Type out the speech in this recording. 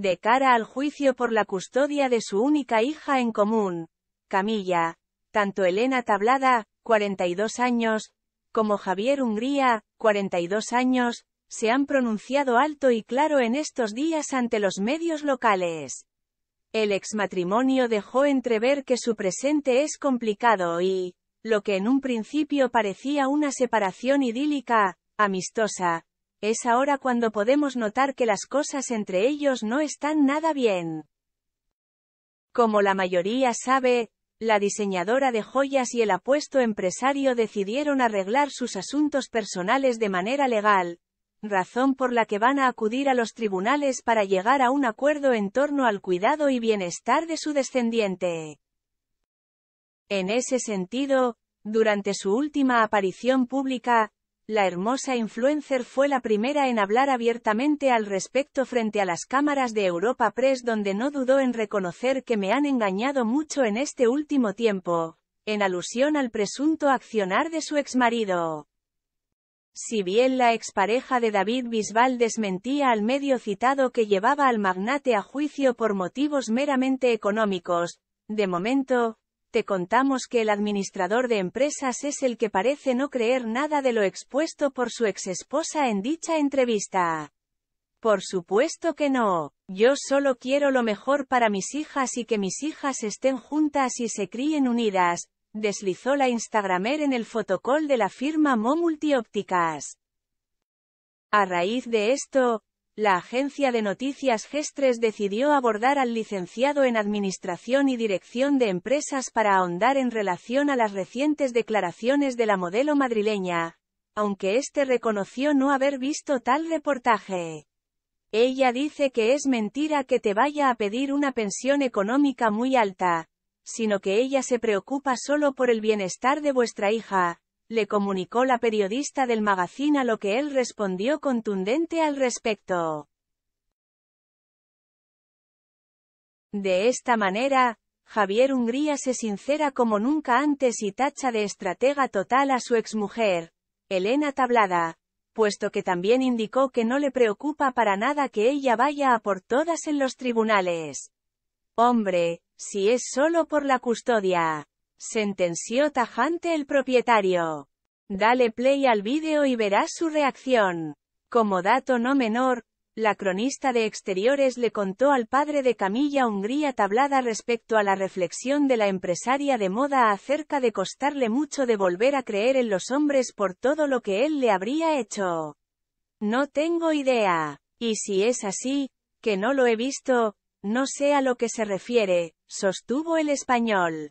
de cara al juicio por la custodia de su única hija en común, Camilla. Tanto Elena Tablada, 42 años, como Javier Hungría, 42 años, se han pronunciado alto y claro en estos días ante los medios locales. El exmatrimonio dejó entrever que su presente es complicado y, lo que en un principio parecía una separación idílica, amistosa, es ahora cuando podemos notar que las cosas entre ellos no están nada bien. Como la mayoría sabe, la diseñadora de joyas y el apuesto empresario decidieron arreglar sus asuntos personales de manera legal, razón por la que van a acudir a los tribunales para llegar a un acuerdo en torno al cuidado y bienestar de su descendiente. En ese sentido, durante su última aparición pública, la hermosa influencer fue la primera en hablar abiertamente al respecto frente a las cámaras de Europa Press donde no dudó en reconocer que me han engañado mucho en este último tiempo, en alusión al presunto accionar de su exmarido. Si bien la expareja de David Bisbal desmentía al medio citado que llevaba al magnate a juicio por motivos meramente económicos, de momento, te contamos que el administrador de empresas es el que parece no creer nada de lo expuesto por su exesposa en dicha entrevista. Por supuesto que no. Yo solo quiero lo mejor para mis hijas y que mis hijas estén juntas y se críen unidas, deslizó la Instagramer en el fotocol de la firma Mo Multiópticas. A raíz de esto, la agencia de noticias Gestres decidió abordar al licenciado en Administración y Dirección de Empresas para ahondar en relación a las recientes declaraciones de la modelo madrileña, aunque este reconoció no haber visto tal reportaje. Ella dice que es mentira que te vaya a pedir una pensión económica muy alta, sino que ella se preocupa solo por el bienestar de vuestra hija, le comunicó la periodista del magazine a lo que él respondió contundente al respecto. De esta manera, Javier Hungría se sincera como nunca antes y tacha de estratega total a su exmujer, Elena Tablada, puesto que también indicó que no le preocupa para nada que ella vaya a por todas en los tribunales. Hombre, si es solo por la custodia sentenció tajante el propietario. Dale play al vídeo y verás su reacción. Como dato no menor, la cronista de Exteriores le contó al padre de Camilla Hungría tablada respecto a la reflexión de la empresaria de moda acerca de costarle mucho de volver a creer en los hombres por todo lo que él le habría hecho. No tengo idea. Y si es así, que no lo he visto, no sé a lo que se refiere, sostuvo el español.